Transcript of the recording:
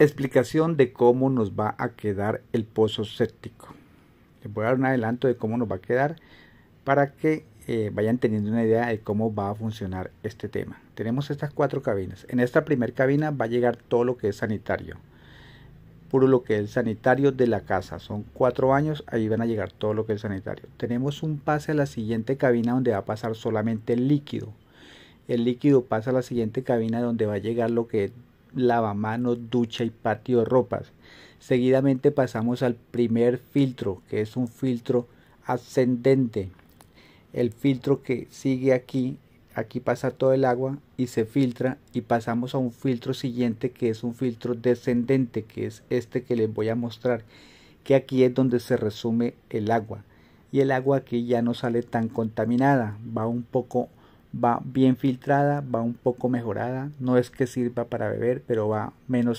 Explicación de cómo nos va a quedar el pozo séptico. Les voy a dar un adelanto de cómo nos va a quedar para que eh, vayan teniendo una idea de cómo va a funcionar este tema. Tenemos estas cuatro cabinas. En esta primera cabina va a llegar todo lo que es sanitario. Puro lo que es el sanitario de la casa. Son cuatro años, ahí van a llegar todo lo que es sanitario. Tenemos un pase a la siguiente cabina donde va a pasar solamente el líquido el líquido pasa a la siguiente cabina donde va a llegar lo que lavamanos, ducha y patio de ropas. Seguidamente pasamos al primer filtro, que es un filtro ascendente. El filtro que sigue aquí, aquí pasa todo el agua y se filtra y pasamos a un filtro siguiente que es un filtro descendente, que es este que les voy a mostrar, que aquí es donde se resume el agua. Y el agua aquí ya no sale tan contaminada, va un poco va bien filtrada, va un poco mejorada, no es que sirva para beber, pero va menos